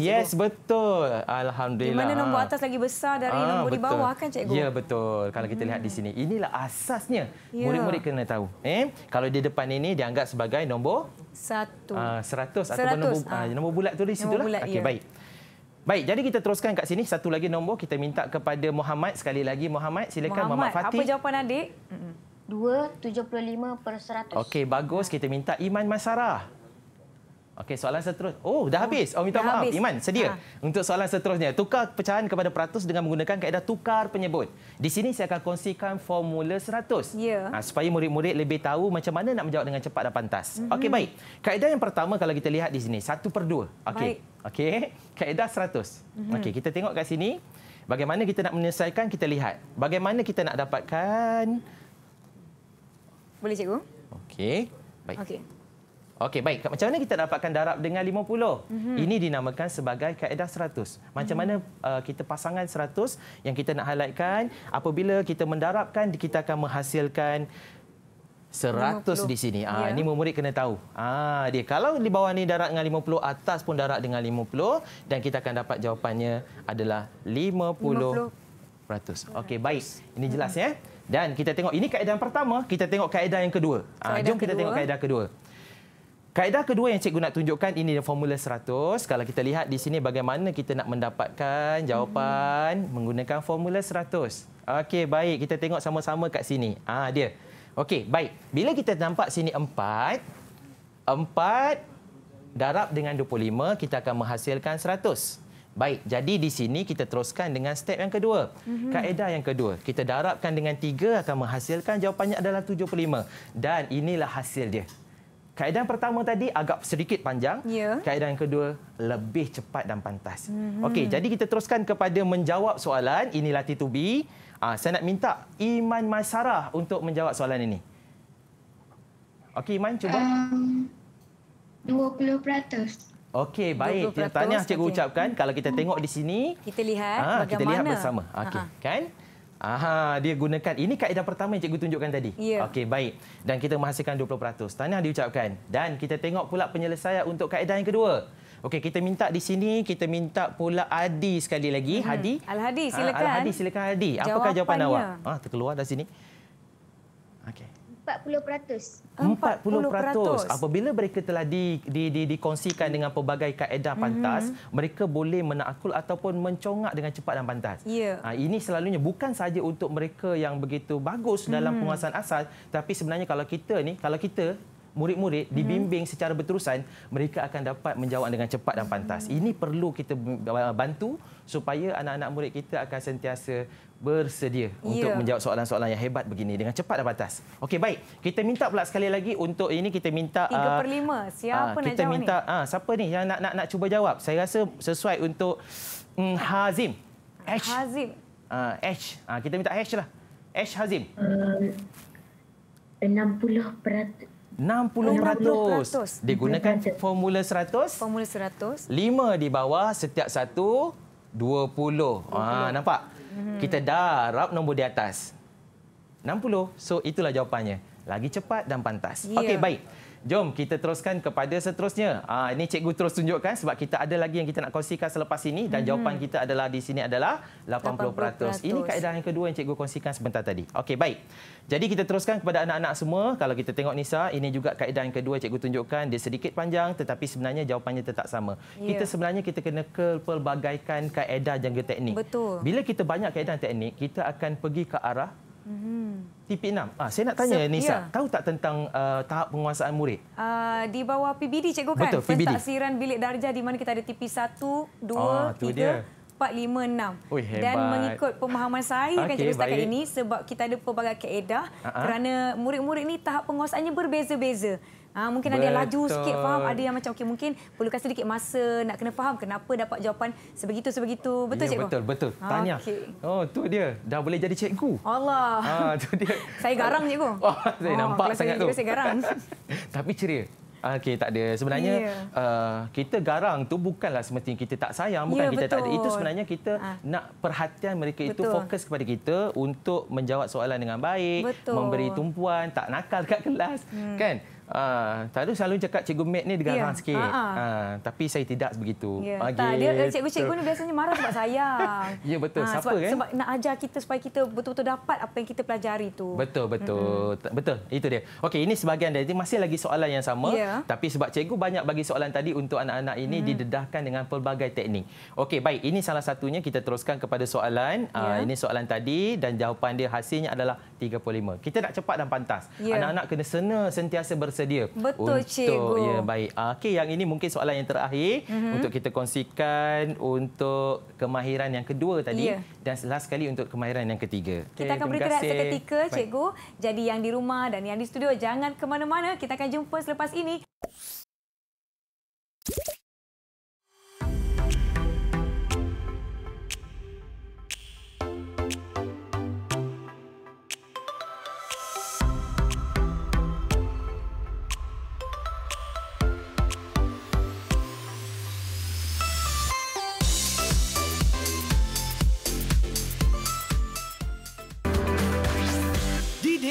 100, cikgu. Yes, betul. Alhamdulillah. Di mana nombor atas lagi besar dari ah, nombor betul. di bawah, kan, cikgu? Ya, betul. Kalau kita hmm. lihat di hmm. sini. Inilah asasnya. Ya. Murid-murid ya. kena tahu. Eh, Kalau di depan ini dianggap sebagai nombor satu. Ah, seratus ataupun nombor, ha. nombor bulat tu di lah. Okey, ya. baik. Baik, jadi kita teruskan kat sini. Satu lagi nombor kita minta kepada Muhammad. Sekali lagi Muhammad, silakan Muhammad, Muhammad Fatih. apa jawapan adik? Dua, tujuh puluh lima per seratus. Okey, bagus. Kita minta Iman Masarah. Okey, soalan seterusnya. Oh, dah oh, habis. Oh, minta dah maaf. Habis. Iman, sedia ha. untuk soalan seterusnya. Tukar pecahan kepada peratus dengan menggunakan kaedah tukar penyebut. Di sini saya akan kongsikan formula seratus. Yeah. Ha, supaya murid-murid lebih tahu macam mana nak menjawab dengan cepat dan pantas. Mm -hmm. Okey, baik. Kaedah yang pertama kalau kita lihat di sini, satu per dua. Okey. Okay. kaedah seratus. Mm -hmm. Okey, kita tengok kat sini. Bagaimana kita nak menyelesaikan, kita lihat. Bagaimana kita nak dapatkan... Boleh, cikgu? Okey. Baik. Okey. Okey, baik. Macam mana kita dapatkan darab dengan 50? Mm -hmm. Ini dinamakan sebagai kaedah 100. Macam mm -hmm. mana mhm. uh, kita pasangan 100 yang kita nak highlightkan, apabila kita mendarabkan, kita akan menghasilkan 100 di sini. Ah, ya. Ini murid kena tahu. Ah, dia Kalau di bawah ni darab dengan 50, atas pun darab dengan 50. Dan kita akan dapat jawapannya adalah 50%. 50. Okey, baik. Ini jelas. Mm -hmm. ya. Dan kita tengok, ini kaedah pertama, kita tengok kaedah yang kedua. Kaedah ah, jom kedua. kita tengok kaedah kedua. Kaedah kedua yang cikgu nak tunjukkan ini adalah formula 100. Kalau kita lihat di sini bagaimana kita nak mendapatkan jawapan hmm. menggunakan formula 100. Okey, baik. Kita tengok sama-sama kat sini. Ah, dia. Okey, baik. Bila kita nampak sini 4, 4 darab dengan 25, kita akan menghasilkan 100. Baik, jadi di sini kita teruskan dengan step yang kedua. Mm-hmm. Kaedah yang kedua, kita darabkan dengan tiga akan menghasilkan jawapannya adalah 75. Dan inilah hasil dia. Kaedah yang pertama tadi agak sedikit panjang. Ya. Kaedah yang kedua lebih cepat dan pantas. Mm-hmm. Okey, jadi kita teruskan kepada menjawab soalan. Inilah T2B. Ah, saya nak minta Iman Masarah untuk menjawab soalan ini. Okey, Iman cuba. Um, 20%. Okey, baik. Kita tanya cikgu okay. ucapkan kalau kita tengok di sini. Kita lihat ha, ah, bagaimana. Kita lihat bersama. Okey, kan? Aha, dia gunakan ini kaedah pertama yang cikgu tunjukkan tadi. Yeah. Okey, baik. Dan kita menghasilkan 20%. Tanya diucapkan. Dan kita tengok pula penyelesaian untuk kaedah yang kedua. Okey, kita minta di sini, kita minta pula Adi sekali lagi. Hmm. Hadi. Al-Hadi, ah, silakan. Al-Hadi, silakan Hadi. Apakah jawapan awak? Ah, terkeluar dari sini. 40%. 40%. Apabila mereka telah di, di, di, dikongsikan dengan pelbagai kaedah mhm. pantas, mm -hmm. mereka boleh menakul ataupun mencongak dengan cepat dan pantas. Yeah. Ha, ini selalunya bukan saja untuk mereka yang begitu bagus mhm. dalam mm -hmm. penguasaan asas, tapi sebenarnya kalau kita ni, kalau kita murid-murid mhm. dibimbing secara berterusan, mereka akan dapat menjawab dengan cepat dan pantas. Ini perlu kita bantu supaya anak-anak murid kita akan sentiasa bersedia yeah. untuk menjawab soalan-soalan yang hebat begini dengan cepat dan batas. Okey baik, kita minta pula sekali lagi untuk ini kita minta 3/5 uh, ah, siapa uh, nak kita jawab minta, ni? Kita ah, minta siapa ni yang nak nak nak cuba jawab? Saya rasa sesuai untuk mm, Hazim. H. Hazim. Ah uh, H. Uh, kita minta H lah. H Hazim. Uh, 60% 60%. 60%. Digunakan formula 100. Formula seratus lima di bawah setiap satu dua puluh. Ha nampak? Mhm. kita darab nombor di atas. 60. So itulah jawapannya. Lagi cepat dan pantas. Yeah. Okey, baik. Jom kita teruskan kepada seterusnya. Uh, ini cikgu terus tunjukkan sebab kita ada lagi yang kita nak kongsikan selepas ini. Dan -hmm. jawapan kita adalah di sini adalah 80%. 80%. Ini kaedah yang kedua yang cikgu kongsikan sebentar tadi. Okey, baik. Jadi kita teruskan kepada anak-anak semua. Kalau kita tengok Nisa, ini juga kaedah yang kedua cikgu tunjukkan. Dia sedikit panjang tetapi sebenarnya jawapannya tetap sama. Yeah. Kita sebenarnya kita kena ke kaedah jangka teknik. Betul. Bila kita banyak kaedah teknik, kita akan pergi ke arah Mm-hmm. TP6. Ah, saya nak tanya Nisa, ya. tahu tak tentang uh, tahap penguasaan murid? Uh, di bawah PBD cikgu kan? Betul, PBD. Pentaksiran bilik darjah di mana kita ada TP1, 2, oh, 3, lima, enam. 5, Dan mengikut pemahaman saya okay, kan cikgu setakat baik. ini sebab kita ada pelbagai keedah uh ah, -huh. Ah. kerana murid-murid ini tahap penguasaannya berbeza-beza. Ha, mungkin Betul. ada yang laju sikit faham, ada yang macam okey mungkin perlukan sedikit masa nak kena faham kenapa dapat jawapan sebegitu sebegitu. Betul ya, cikgu? Betul, betul. Tanya. Ah, okay. Oh, tu dia. Dah boleh jadi cikgu. Allah. Ha, tu dia. Saya garang cikgu. Oh, saya oh, nampak sangat tu. Saya garang. Tapi ceria. Okey, tak ada. Sebenarnya yeah. Ya. uh, kita garang tu bukanlah semestinya kita tak sayang, bukan yeah, kita betul. tak ada. Itu sebenarnya kita ha. nak perhatian mereka betul. itu fokus kepada kita untuk menjawab soalan dengan baik, betul. memberi tumpuan, tak nakal dekat kelas. Hmm. Kan? Ah, uh, selalu cakap cikgu Mat ni degarang ya. yeah. sikit. Ha -ha. Uh, tapi saya tidak begitu. Yeah. Tak, dia cikgu-cikgu ni biasanya marah sebab saya. ya yeah, betul. Uh, Siapa sebab, kan? Sebab nak ajar kita supaya kita betul-betul dapat apa yang kita pelajari tu. Betul, betul. Hmm. Betul. Itu dia. Okey, ini sebahagian dari masih lagi soalan yang sama. Yeah. Tapi sebab cikgu banyak bagi soalan tadi untuk anak-anak ini hmm. didedahkan dengan pelbagai teknik. Okey, baik. Ini salah satunya kita teruskan kepada soalan. Yeah. Ya. ini soalan tadi dan jawapan dia hasilnya adalah 35. Kita nak cepat dan pantas. Ya. Anak-anak yeah. kena sena sentiasa ber bersedia Betul, untuk cikgu. ya baik. Ah, okey, yang ini mungkin soalan yang terakhir mm -hmm. untuk kita kongsikan untuk kemahiran yang kedua tadi yeah. dan last sekali untuk kemahiran yang ketiga. Okay, kita akan berehat seketika cikgu. Baik. Jadi yang di rumah dan yang di studio jangan ke mana-mana. Kita akan jumpa selepas ini.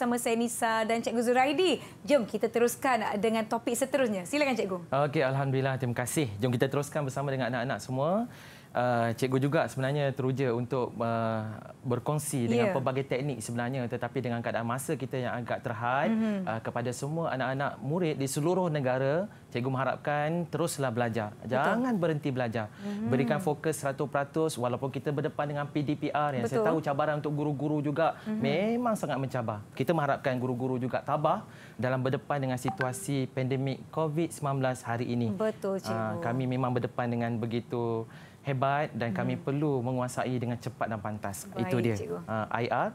bersama saya Nisa dan Cikgu Zuraidi. Jom kita teruskan dengan topik seterusnya. Silakan Cikgu. Okey, Alhamdulillah. Terima kasih. Jom kita teruskan bersama dengan anak-anak semua uh, cikgu juga sebenarnya teruja untuk uh, berkongsi dengan ya. pelbagai teknik sebenarnya tetapi dengan keadaan masa kita yang agak terhad mm-hmm. uh, kepada semua anak-anak murid di seluruh negara cikgu mengharapkan teruslah belajar jangan berhenti belajar mm-hmm. berikan fokus 100% walaupun kita berdepan dengan PDPR yang Betul. saya tahu cabaran untuk guru-guru juga mm-hmm. memang sangat mencabar kita mengharapkan guru-guru juga tabah dalam berdepan dengan situasi pandemik COVID-19 hari ini Betul ah, cikgu uh, kami memang berdepan dengan begitu hebat dan kami hmm. perlu menguasai dengan cepat dan pantas. Baik, Itu dia. Cikgu. Ah, IR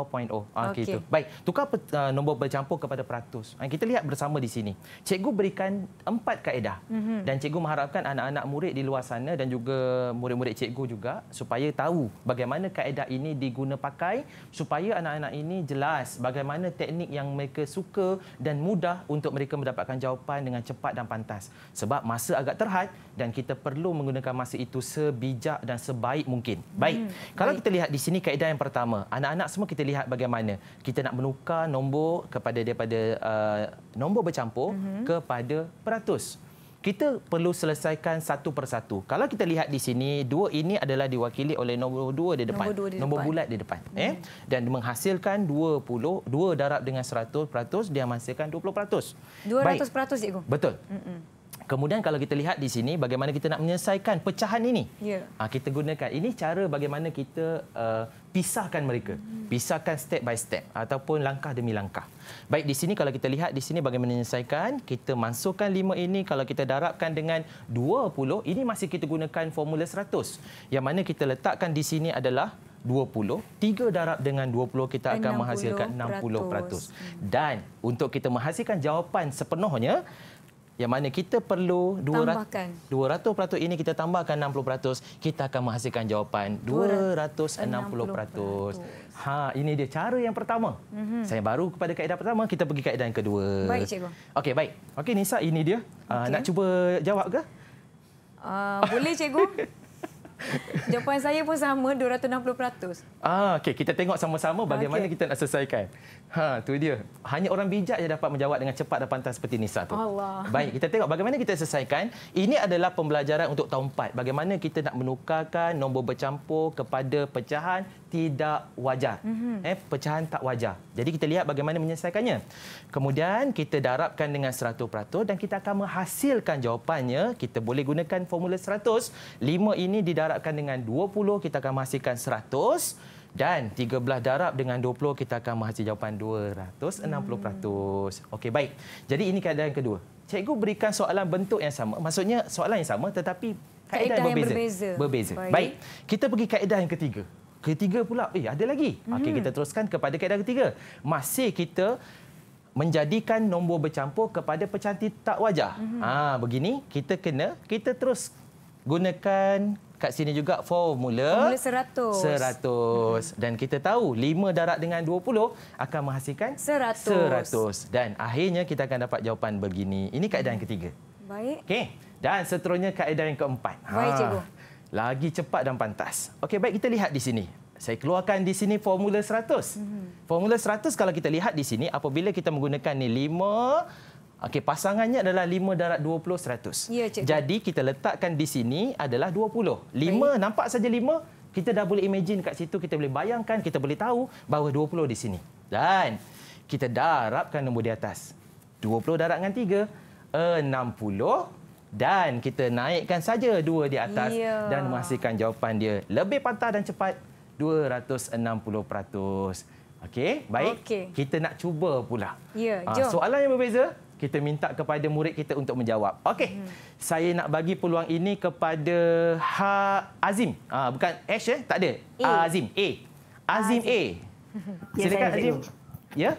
4.0. Ah, okay. Okay. Itu. Baik, tukar per, uh, nombor bercampur kepada peratus. Uh, kita lihat bersama di sini. Cikgu berikan empat kaedah. Mm -hmm. Dan cikgu mengharapkan anak-anak murid di luar sana dan juga murid-murid cikgu juga supaya tahu bagaimana kaedah ini diguna pakai supaya anak-anak ini jelas bagaimana teknik yang mereka suka dan mudah untuk mereka mendapatkan jawapan dengan cepat dan pantas. Sebab masa agak terhad dan kita perlu menggunakan masa itu sebijak dan sebaik mungkin. Baik, mm -hmm. kalau Baik. kita lihat di sini kaedah yang pertama. Anak-anak semua kita kita lihat bagaimana kita nak menukar nombor kepada daripada uh, nombor bercampur mm-hmm. kepada peratus. Kita perlu selesaikan satu persatu. Kalau kita lihat di sini, dua ini adalah diwakili oleh nombor dua di depan. Nombor, di nombor depan. bulat di depan. Mm-hmm. Eh? Mhm. Dan menghasilkan 20, dua darab dengan 100 peratus, dia menghasilkan 20 peratus. 200 peratus, Cikgu? Betul. Mm-hmm. Kemudian kalau kita lihat di sini bagaimana kita nak menyelesaikan pecahan ini. Ya. Ah, kita gunakan ini cara bagaimana kita uh, pisahkan mereka. Hmm. Pisahkan step by step ataupun langkah demi langkah. Baik di sini kalau kita lihat di sini bagaimana menyelesaikan. Kita masukkan lima ini kalau kita darabkan dengan dua puluh, Ini masih kita gunakan formula seratus. Yang mana kita letakkan di sini adalah 20. 3 darab dengan 20 kita akan menghasilkan 60%. 60%. Dan untuk kita menghasilkan jawapan sepenuhnya yang mana kita perlu 200, 200% ini kita tambahkan 60% kita akan menghasilkan jawapan 260%. 260%. Ha ini dia cara yang pertama. Mm -hmm. Saya baru kepada kaedah pertama kita pergi kaedah yang kedua. Baik cikgu. Okey baik. Okey Nisa ini dia. Ha, okay. nak cuba jawab ke? Uh, boleh cikgu. Jawapan saya pun sama 260%. Ah okey kita tengok sama-sama bagaimana okay. kita nak selesaikan. Ha tu dia. Hanya orang bijak yang dapat menjawab dengan cepat dan pantas seperti Nisa tu. Allah. Baik kita tengok bagaimana kita selesaikan. Ini adalah pembelajaran untuk tahun 4. Bagaimana kita nak menukarkan nombor bercampur kepada pecahan tidak wajar. Mm-hmm. Eh pecahan tak wajar. Jadi kita lihat bagaimana menyelesaikannya. Kemudian kita darabkan dengan 100% dan kita akan menghasilkan jawapannya. Kita boleh gunakan formula 100. 5 ini didarab darabkan dengan 20, kita akan menghasilkan 100. Dan 13 darab dengan 20, kita akan menghasilkan jawapan 260%. Hmm. Okey, baik. Jadi ini keadaan kedua. Cikgu berikan soalan bentuk yang sama. Maksudnya soalan yang sama tetapi kaedah, kaedah berbeza. yang berbeza. berbeza. Baik. baik. Kita pergi kaedah yang ketiga. Ketiga pula. Eh, ada lagi. Hmm. Okey, kita teruskan kepada kaedah ketiga. Masih kita menjadikan nombor bercampur kepada pecahan tak wajar. -hmm. Ah begini kita kena kita terus gunakan kat sini juga formula formula 100. 100 dan kita tahu 5 darat dengan 20 akan menghasilkan 100. 100 dan akhirnya kita akan dapat jawapan begini. Ini kaedah yang mm-hmm. ketiga. Baik. Okey. Dan seterusnya kaedah yang keempat. Ha. Baik cikgu. Lagi cepat dan pantas. Okey baik kita lihat di sini. Saya keluarkan di sini formula 100. Mm-hmm. Formula 100 kalau kita lihat di sini apabila kita menggunakan ni Okey, pasangannya adalah 5 darat 20 100. Ya, cik. Jadi kita letakkan di sini adalah 20. 5 Baik. nampak saja 5, kita dah boleh imagine kat situ, kita boleh bayangkan, kita boleh tahu bahawa 20 di sini. Dan kita darabkan nombor di atas. 20 darat dengan 3 60 dan kita naikkan saja 2 di atas ya. dan memastikan jawapan dia lebih pantas dan cepat 260%. Okey, baik. Okay. Kita nak cuba pula. Ya, ah, jom. Soalan yang berbeza, kita minta kepada murid kita untuk menjawab. Okey. Hmm. Saya nak bagi peluang ini kepada Ha Azim. Ah bukan Ash eh, tak ada. A. Ha, Azim A. Azim ha, A. Ya, Silakan saya Azim. Ya.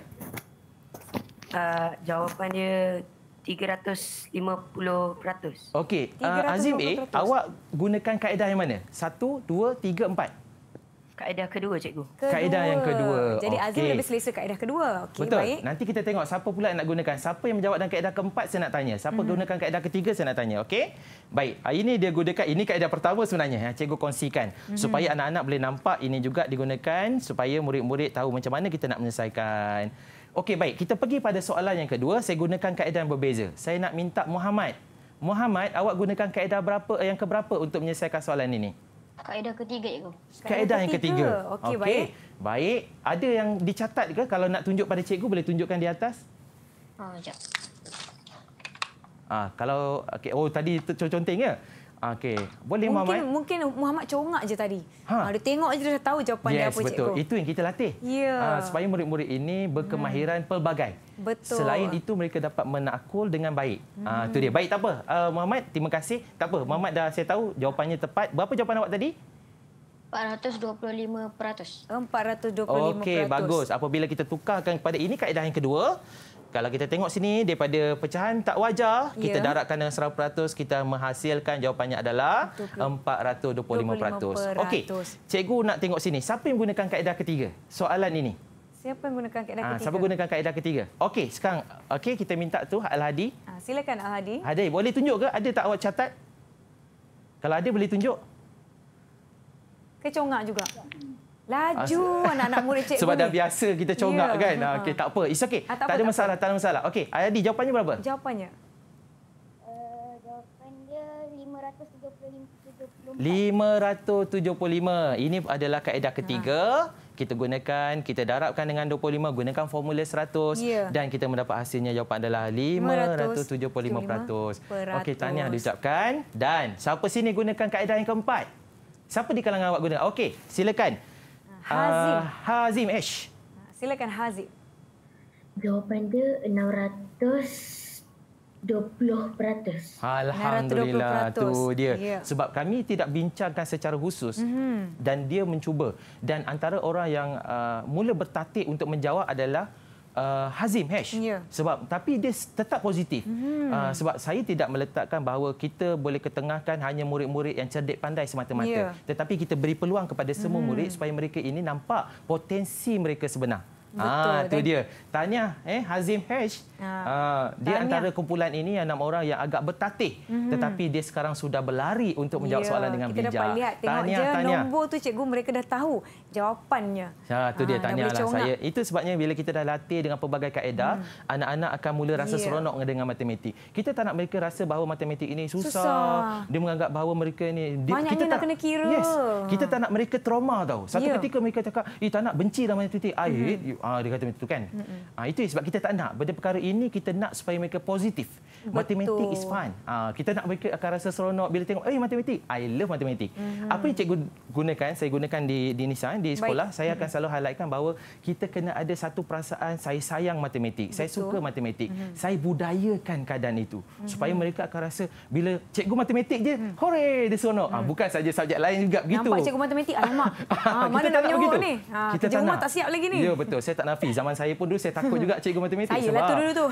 Uh, jawapannya 350%. Okey. Uh, Azim A, awak gunakan kaedah yang mana? 1 2 3 4 kaedah kedua cikgu. Kedua. Kaedah yang kedua. Jadi okay. Azim lebih selesa kaedah kedua. Okey, baik. Betul. Nanti kita tengok siapa pula nak gunakan. Siapa yang menjawab dalam kaedah keempat saya nak tanya. Siapa hmm. gunakan kaedah ketiga saya nak tanya. Okey. Baik. ini dia gunakan ini kaedah pertama sebenarnya yang cikgu kongsikan hmm. supaya anak-anak boleh nampak ini juga digunakan supaya murid-murid tahu macam mana kita nak menyelesaikan. Okey, baik. Kita pergi pada soalan yang kedua. Saya gunakan kaedah yang berbeza. Saya nak minta Muhammad Muhammad, awak gunakan kaedah berapa yang keberapa untuk menyelesaikan soalan ini? Kaedah ketiga cikgu. Kaedah, kaedah yang ketiga. Okey, okay. baik. Baik. Ada yang dicatat ke kalau nak tunjuk pada cikgu boleh tunjukkan di atas? Ha, ah, jap. Ah, kalau okay. oh tadi contoh ya. Okey. Boleh mungkin, Muhammad? Mungkin Muhammad congak je tadi. Ha. Ah, dia tengok je dah tahu jawapan yes, dia apa betul. cikgu. Itu yang kita latih. Yeah. Ya. Ha, supaya murid-murid ini berkemahiran hmm. pelbagai. Betul. Selain itu mereka dapat menakul dengan baik. Ah hmm. ha, tu dia. Baik tak apa. Uh, Muhammad, terima kasih. Tak apa. Muhammad dah saya tahu jawapannya tepat. Berapa jawapan awak tadi? 425%. 425%. Okey, bagus. Apabila kita tukarkan kepada ini kaedah yang kedua, kalau kita tengok sini daripada pecahan tak wajar kita yeah. daratkan dengan 100% kita menghasilkan jawapannya adalah 20. 425%. Okey. Cikgu nak tengok sini siapa yang gunakan kaedah ketiga? Soalan ini. Siapa yang gunakan kaedah ah, ketiga? siapa gunakan kaedah ketiga? Okey, sekarang okay kita minta tu Al Hadi. Ah, silakan Al Hadi. Hadi boleh tunjuk ke ada tak awak catat? Kalau ada boleh tunjuk. Kecongak juga. Laju anak-anak murid cikgu. Sebab dah biasa kita congak yeah. kan. Ah, okay, tak apa. It's okay. Ah, tak tak apa, ada tak masalah, apa. tak ada masalah. Okey, Ayadi jawapannya berapa? Jawapannya. Uh, jawapan dia 575. 575. Ini adalah kaedah ha. ketiga. Ha kita gunakan kita darabkan dengan 25 gunakan formula 100 yeah. dan kita mendapat hasilnya jawapan adalah 575%. Okey tahniah diucapkan dan siapa sini gunakan kaedah yang keempat? Siapa di kalangan awak guna? Okey, silakan. Hazim. Ah, Hazim Ish. Silakan Hazim. Jawapan dia 600 20%. Alhamdulillah tu dia. Yeah. Sebab kami tidak bincangkan secara khusus mm-hmm. dan dia mencuba dan antara orang yang uh, mula bertatik untuk menjawab adalah uh, Hazim Hash yeah. sebab tapi dia tetap positif mm-hmm. uh, sebab saya tidak meletakkan bahawa kita boleh ketengahkan hanya murid-murid yang cerdik pandai semata-mata yeah. tetapi kita beri peluang kepada semua mm-hmm. murid supaya mereka ini nampak potensi mereka sebenar Ah, Betul. Ah, tu dia. Tanya eh Hazim Hesh. Ah, ah dia Tanya. antara kumpulan ini yang enam orang yang agak bertatih mm-hmm. tetapi dia sekarang sudah berlari untuk menjawab ya, soalan dengan kita bijak. Kita dapat lihat tengok Tanya, je nombor tu cikgu mereka dah tahu jawapannya. Ha ya, ah, tu dia ah, lah saya. Itu sebabnya bila kita dah latih dengan pelbagai kaedah, hmm. anak-anak akan mula rasa yeah. seronok dengan matematik. Kita tak nak mereka rasa bahawa matematik ini susah. susah. Dia menganggap bahawa mereka ini dia, Banyak kita ni tak nak kena kira. Yes. Kita tak nak mereka trauma tau. Satu yeah. ketika mereka cakap, "Eh tak nak benci dalam matematik." Ai, mm-hmm. Ah, dia kata macam kan. Mm-hmm. Uh, itu sebab kita tak nak benda perkara ini kita nak supaya mereka positif. Matematik is fun. Uh, ah, kita nak mereka akan rasa seronok bila tengok eh matematik. I love matematik. Mm-hmm. Apa yang cikgu gunakan, saya gunakan di di Nisan di sekolah, Baik. saya akan selalu highlightkan bahawa kita kena ada satu perasaan saya sayang matematik. Betul. Saya suka matematik. Mm-hmm. Saya budayakan keadaan itu mm-hmm. supaya mereka akan rasa bila cikgu matematik je, mm. hore dia seronok. Ah, mm. Uh, bukan saja subjek lain juga begitu. Nampak cikgu matematik alamak. ah, mana kita nak tak Ni? Ha, kita tak nak. tak siap lagi ni. Ya betul. Saya saya tak nafi zaman saya pun dulu saya takut juga cikgu matematik saya lah tu dulu tu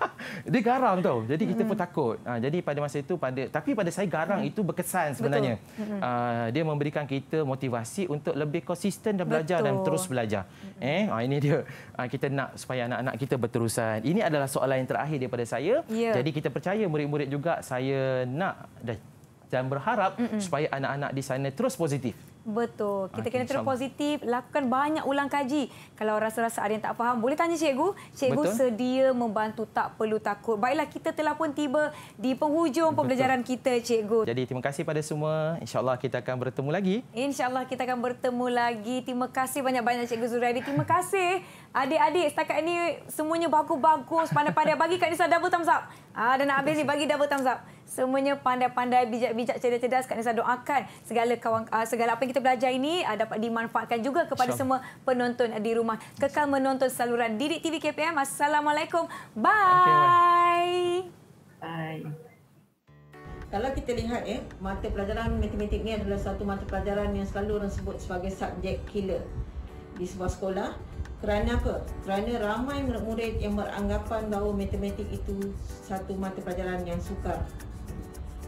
dia garang tau jadi kita pun takut ha, jadi pada masa itu pada tapi pada saya garang itu berkesan sebenarnya ha, dia memberikan kita motivasi untuk lebih konsisten dan belajar Betul. dan terus belajar eh ha, ini dia ha, kita nak supaya anak-anak kita berterusan ini adalah soalan yang terakhir daripada saya ya. jadi kita percaya murid-murid juga saya nak dan berharap Mm-mm. supaya anak-anak di sana terus positif Betul. Kita okay, ah, kena terus positif, lakukan banyak ulang kaji. Kalau rasa-rasa ada yang tak faham, boleh tanya cikgu. Cikgu Betul. sedia membantu, tak perlu takut. Baiklah, kita telah pun tiba di penghujung Betul. pembelajaran kita, cikgu. Jadi, terima kasih pada semua. InsyaAllah kita akan bertemu lagi. InsyaAllah kita akan bertemu lagi. Terima kasih banyak-banyak cikgu Zuraidi. Terima kasih adik-adik. Setakat ini semuanya bagus-bagus, pandai-pandai. Bagi Kak Nisa double thumbs up. Ah, dan nak habis ni, bagi double thumbs up semuanya pandai-pandai bijak-bijak cerdas-cerdas kat Nisa doakan segala kawan uh, segala apa yang kita belajar ini uh, dapat dimanfaatkan juga kepada Syam. semua penonton di rumah. Kekal menonton saluran Didik TV KPM. Assalamualaikum. Bye. Okay, bye. Kalau kita lihat eh mata pelajaran matematik ni adalah satu mata pelajaran yang selalu orang sebut sebagai subjek killer di sebuah sekolah. Kerana apa? Kerana ramai murid-murid yang beranggapan bahawa matematik itu satu mata pelajaran yang sukar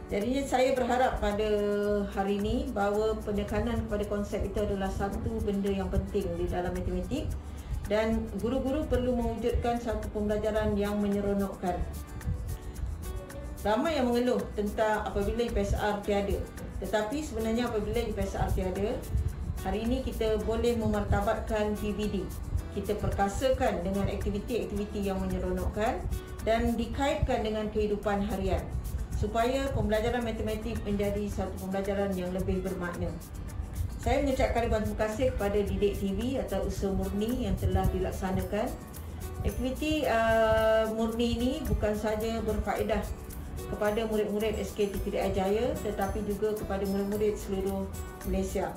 Jadinya saya berharap pada hari ini bahawa penekanan kepada konsep itu adalah satu benda yang penting di dalam matematik dan guru-guru perlu mewujudkan satu pembelajaran yang menyeronokkan. Ramai yang mengeluh tentang apabila UPSR tiada. Tetapi sebenarnya apabila UPSR tiada, hari ini kita boleh memartabatkan PBD. Kita perkasakan dengan aktiviti-aktiviti yang menyeronokkan dan dikaitkan dengan kehidupan harian supaya pembelajaran matematik menjadi satu pembelajaran yang lebih bermakna. Saya mengucapkan terima kasih kepada Didik TV atau Usaha Murni yang telah dilaksanakan. Aktiviti uh, Murni ini bukan sahaja berfaedah kepada murid-murid SKT Tidak Jaya tetapi juga kepada murid-murid seluruh Malaysia.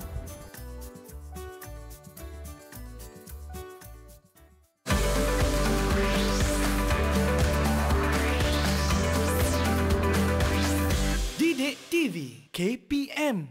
KPM